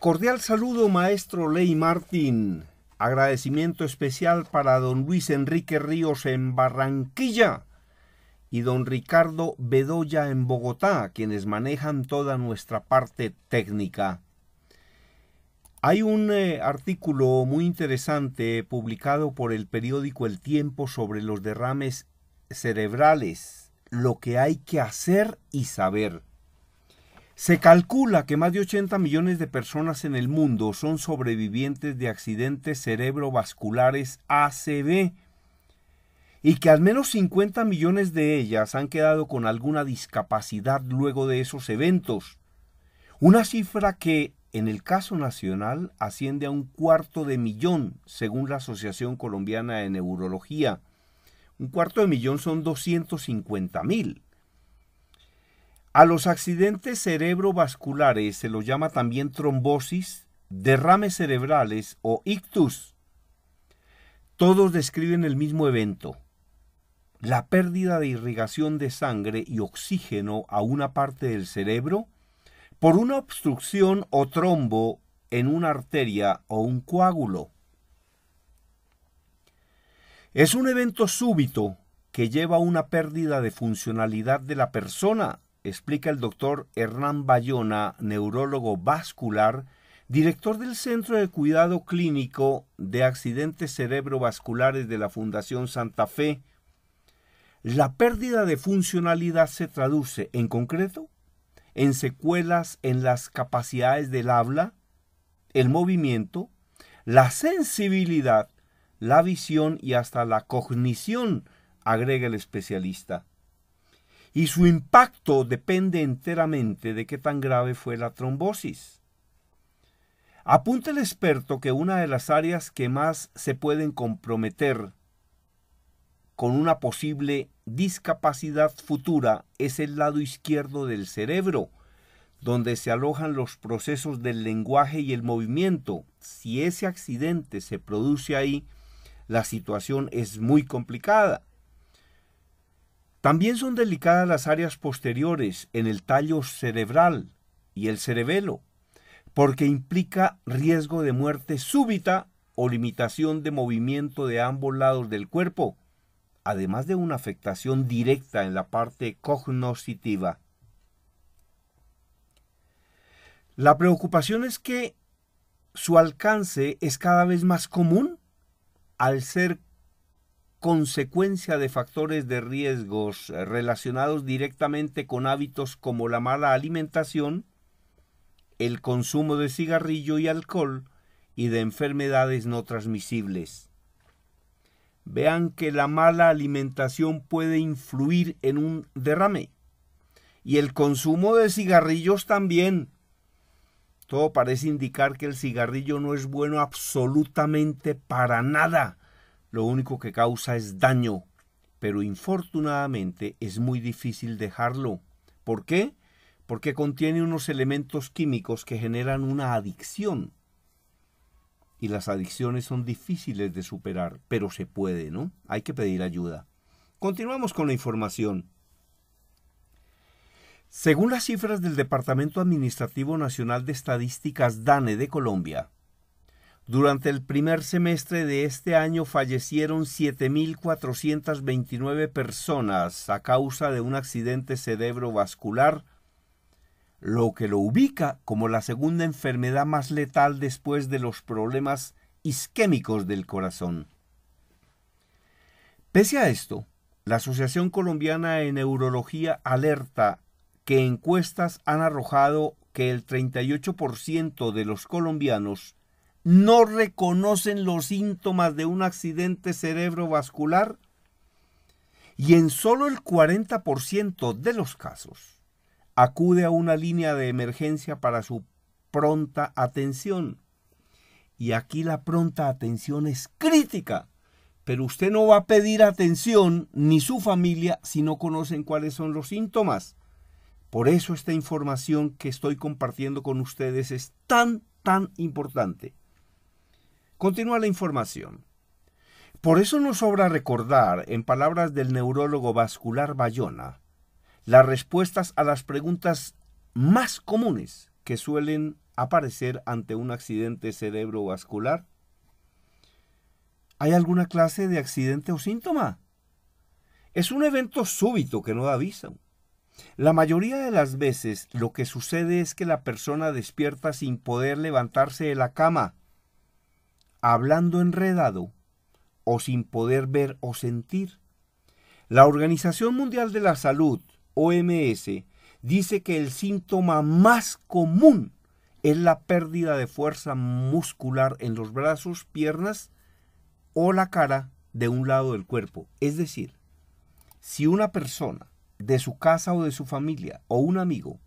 Cordial saludo, maestro Ley Martín. Agradecimiento especial para don Luis Enrique Ríos en Barranquilla y don Ricardo Bedoya en Bogotá, quienes manejan toda nuestra parte técnica. Hay un eh, artículo muy interesante publicado por el periódico El Tiempo sobre los derrames cerebrales, lo que hay que hacer y saber. Se calcula que más de 80 millones de personas en el mundo son sobrevivientes de accidentes cerebrovasculares ACV y que al menos 50 millones de ellas han quedado con alguna discapacidad luego de esos eventos. Una cifra que, en el caso nacional, asciende a un cuarto de millón, según la Asociación Colombiana de Neurología. Un cuarto de millón son 250 mil. A los accidentes cerebrovasculares se los llama también trombosis, derrames cerebrales o ictus. Todos describen el mismo evento, la pérdida de irrigación de sangre y oxígeno a una parte del cerebro por una obstrucción o trombo en una arteria o un coágulo. Es un evento súbito que lleva a una pérdida de funcionalidad de la persona explica el doctor Hernán Bayona, neurólogo vascular, director del Centro de Cuidado Clínico de Accidentes Cerebrovasculares de la Fundación Santa Fe, la pérdida de funcionalidad se traduce, en concreto, en secuelas en las capacidades del habla, el movimiento, la sensibilidad, la visión y hasta la cognición, agrega el especialista y su impacto depende enteramente de qué tan grave fue la trombosis. Apunta el experto que una de las áreas que más se pueden comprometer con una posible discapacidad futura es el lado izquierdo del cerebro, donde se alojan los procesos del lenguaje y el movimiento. Si ese accidente se produce ahí, la situación es muy complicada. También son delicadas las áreas posteriores en el tallo cerebral y el cerebelo, porque implica riesgo de muerte súbita o limitación de movimiento de ambos lados del cuerpo, además de una afectación directa en la parte cognoscitiva. La preocupación es que su alcance es cada vez más común al ser consecuencia de factores de riesgos eh, relacionados directamente con hábitos como la mala alimentación, el consumo de cigarrillo y alcohol y de enfermedades no transmisibles. Vean que la mala alimentación puede influir en un derrame y el consumo de cigarrillos también. Todo parece indicar que el cigarrillo no es bueno absolutamente para nada lo único que causa es daño, pero infortunadamente es muy difícil dejarlo. ¿Por qué? Porque contiene unos elementos químicos que generan una adicción. Y las adicciones son difíciles de superar, pero se puede, ¿no? Hay que pedir ayuda. Continuamos con la información. Según las cifras del Departamento Administrativo Nacional de Estadísticas DANE de Colombia, durante el primer semestre de este año fallecieron 7.429 personas a causa de un accidente cerebrovascular, lo que lo ubica como la segunda enfermedad más letal después de los problemas isquémicos del corazón. Pese a esto, la Asociación Colombiana de Neurología alerta que encuestas han arrojado que el 38% de los colombianos no reconocen los síntomas de un accidente cerebrovascular y en solo el 40% de los casos acude a una línea de emergencia para su pronta atención. Y aquí la pronta atención es crítica, pero usted no va a pedir atención ni su familia si no conocen cuáles son los síntomas. Por eso esta información que estoy compartiendo con ustedes es tan, tan importante. Continúa la información. Por eso nos sobra recordar, en palabras del neurólogo vascular Bayona, las respuestas a las preguntas más comunes que suelen aparecer ante un accidente cerebrovascular. ¿Hay alguna clase de accidente o síntoma? Es un evento súbito que no da aviso. La mayoría de las veces lo que sucede es que la persona despierta sin poder levantarse de la cama hablando enredado o sin poder ver o sentir. La Organización Mundial de la Salud, OMS, dice que el síntoma más común es la pérdida de fuerza muscular en los brazos, piernas o la cara de un lado del cuerpo. Es decir, si una persona de su casa o de su familia o un amigo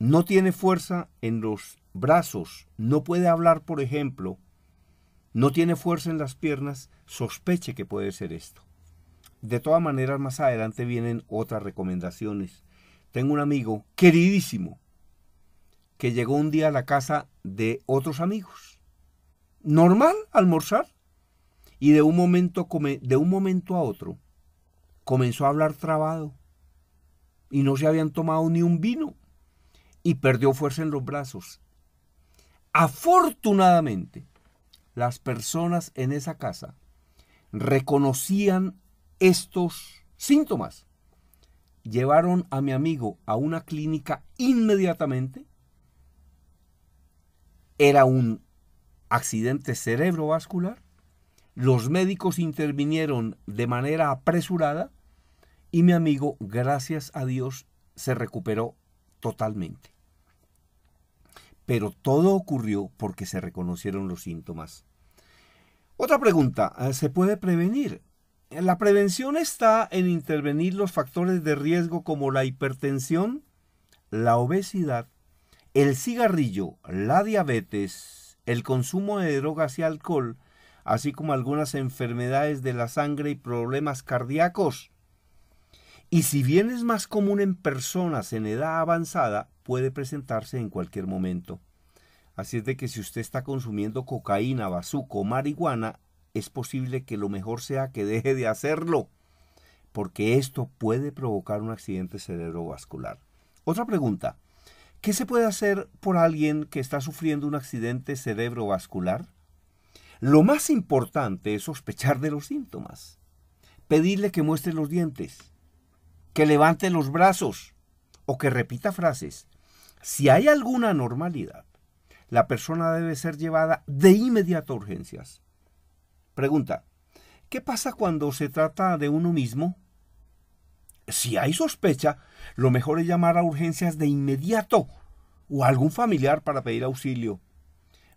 no tiene fuerza en los brazos, no puede hablar, por ejemplo, no tiene fuerza en las piernas, sospeche que puede ser esto. De todas maneras, más adelante vienen otras recomendaciones. Tengo un amigo queridísimo que llegó un día a la casa de otros amigos. Normal, almorzar. Y de un momento, de un momento a otro comenzó a hablar trabado. Y no se habían tomado ni un vino. Y perdió fuerza en los brazos. Afortunadamente, las personas en esa casa reconocían estos síntomas. Llevaron a mi amigo a una clínica inmediatamente. Era un accidente cerebrovascular. Los médicos intervinieron de manera apresurada y mi amigo, gracias a Dios, se recuperó totalmente. Pero todo ocurrió porque se reconocieron los síntomas. Otra pregunta, eh, ¿se puede prevenir? La prevención está en intervenir los factores de riesgo como la hipertensión, la obesidad, el cigarrillo, la diabetes, el consumo de drogas y alcohol, así como algunas enfermedades de la sangre y problemas cardíacos. Y si bien es más común en personas en edad avanzada, puede presentarse en cualquier momento. Así es de que si usted está consumiendo cocaína, bazuco o marihuana, es posible que lo mejor sea que deje de hacerlo, porque esto puede provocar un accidente cerebrovascular. Otra pregunta, ¿qué se puede hacer por alguien que está sufriendo un accidente cerebrovascular? Lo más importante es sospechar de los síntomas, pedirle que muestre los dientes, que levante los brazos o que repita frases. Si hay alguna anormalidad, la persona debe ser llevada de inmediato a urgencias. Pregunta, ¿qué pasa cuando se trata de uno mismo? Si hay sospecha, lo mejor es llamar a urgencias de inmediato o a algún familiar para pedir auxilio.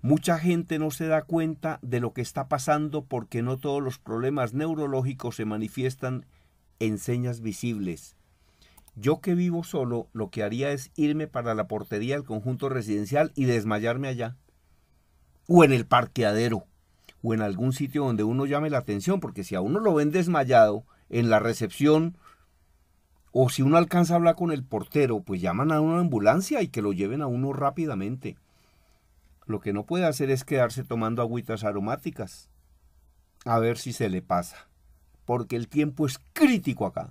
Mucha gente no se da cuenta de lo que está pasando porque no todos los problemas neurológicos se manifiestan en señas visibles. Yo que vivo solo, lo que haría es irme para la portería del conjunto residencial y desmayarme allá. O en el parqueadero. O en algún sitio donde uno llame la atención, porque si a uno lo ven desmayado en la recepción, o si uno alcanza a hablar con el portero, pues llaman a una ambulancia y que lo lleven a uno rápidamente. Lo que no puede hacer es quedarse tomando agüitas aromáticas. A ver si se le pasa porque el tiempo es crítico acá.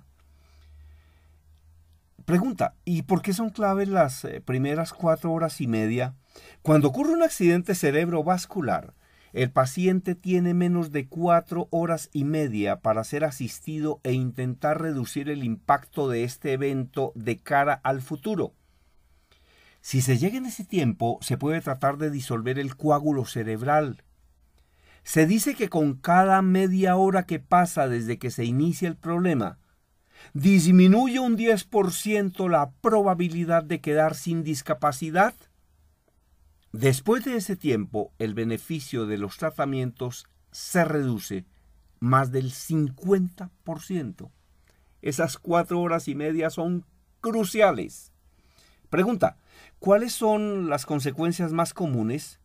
Pregunta, ¿y por qué son claves las eh, primeras cuatro horas y media? Cuando ocurre un accidente cerebrovascular, el paciente tiene menos de cuatro horas y media para ser asistido e intentar reducir el impacto de este evento de cara al futuro. Si se llega en ese tiempo, se puede tratar de disolver el coágulo cerebral, se dice que con cada media hora que pasa desde que se inicia el problema, disminuye un 10% la probabilidad de quedar sin discapacidad. Después de ese tiempo, el beneficio de los tratamientos se reduce más del 50%. Esas cuatro horas y media son cruciales. Pregunta, ¿cuáles son las consecuencias más comunes?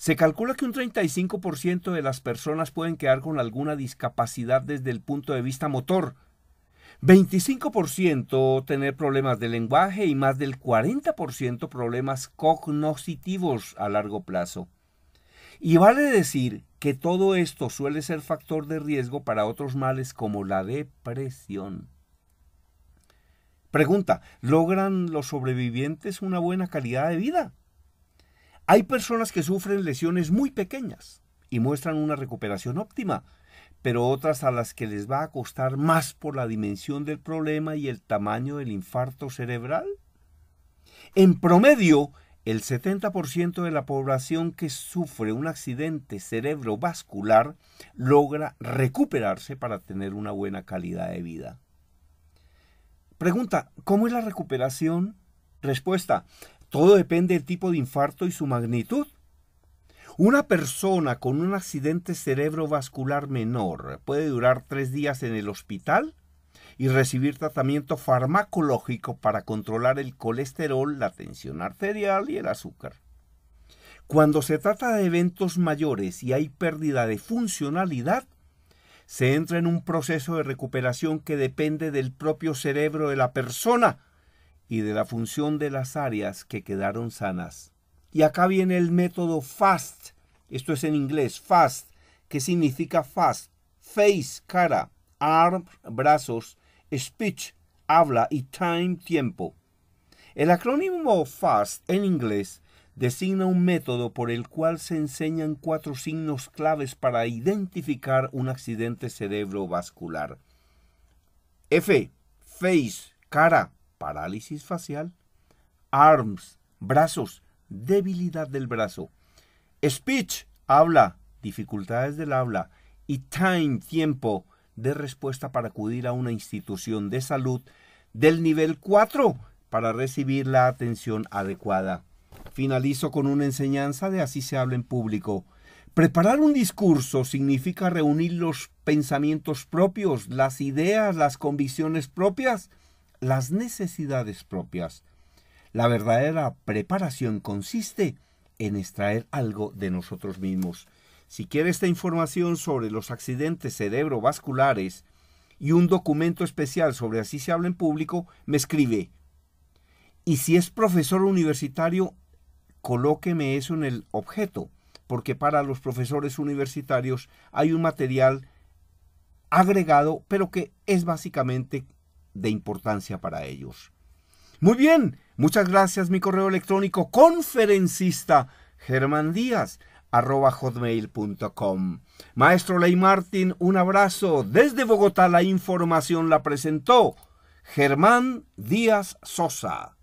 Se calcula que un 35% de las personas pueden quedar con alguna discapacidad desde el punto de vista motor, 25% tener problemas de lenguaje y más del 40% problemas cognoscitivos a largo plazo. Y vale decir que todo esto suele ser factor de riesgo para otros males como la depresión. Pregunta, ¿logran los sobrevivientes una buena calidad de vida? Hay personas que sufren lesiones muy pequeñas y muestran una recuperación óptima, pero otras a las que les va a costar más por la dimensión del problema y el tamaño del infarto cerebral. En promedio, el 70% de la población que sufre un accidente cerebrovascular logra recuperarse para tener una buena calidad de vida. Pregunta, ¿cómo es la recuperación? Respuesta, todo depende del tipo de infarto y su magnitud. Una persona con un accidente cerebrovascular menor puede durar tres días en el hospital y recibir tratamiento farmacológico para controlar el colesterol, la tensión arterial y el azúcar. Cuando se trata de eventos mayores y hay pérdida de funcionalidad, se entra en un proceso de recuperación que depende del propio cerebro de la persona y de la función de las áreas que quedaron sanas. Y acá viene el método FAST, esto es en inglés, FAST, que significa FAST, face, cara, arm, brazos, speech, habla y time, tiempo. El acrónimo FAST en inglés designa un método por el cual se enseñan cuatro signos claves para identificar un accidente cerebrovascular. F, face, cara, parálisis facial, arms, brazos, debilidad del brazo, speech, habla, dificultades del habla, y time, tiempo de respuesta para acudir a una institución de salud del nivel 4 para recibir la atención adecuada. Finalizo con una enseñanza de así se habla en público. Preparar un discurso significa reunir los pensamientos propios, las ideas, las convicciones propias las necesidades propias. La verdadera preparación consiste en extraer algo de nosotros mismos. Si quiere esta información sobre los accidentes cerebrovasculares y un documento especial sobre así se habla en público, me escribe. Y si es profesor universitario, colóqueme eso en el objeto, porque para los profesores universitarios hay un material agregado, pero que es básicamente de importancia para ellos. Muy bien, muchas gracias. Mi correo electrónico conferencista Germán Díaz arroba hotmail.com. Maestro Ley Martín, un abrazo. Desde Bogotá la información la presentó Germán Díaz Sosa.